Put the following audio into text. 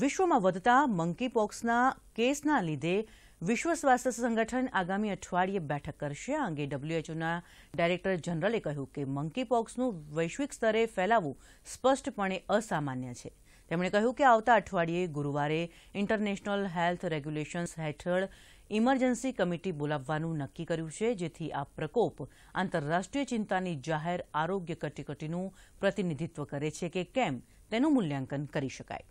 વિશ્વમાં વધતા મંકીપોક્સના કેસના લીધે વિશ્વ સ્વાસ્થ્ય સંગઠન આગામી અઠવાડિયે બેઠક કરશે આ અંગે ડબલ્યુએચઓના ડાયરેક્ટર જનરલે કહ્યું કે મંકીપોક્સનું વૈશ્વિક સ્તરે ફેલાવવું સ્પષ્ટપણે અસામાન્ય છે તેમણે કહ્યું કે આવતા અઠવાડિયે ગુરુવારે ઇન્ટરનેશનલ હેલ્થ રેગ્યુલેશન્સ હેઠળ ઇમરજન્સી કમિટી બોલાવવાનું નક્કી કર્યું છે જેથી આ પ્રકોપ આંતરરાષ્ટ્રીય ચિંતાની જાહેર આરોગ્ય કટોકટીનું પ્રતિનિધિત્વ કરે છે કે કેમ તેનું મૂલ્યાંકન કરી શકાય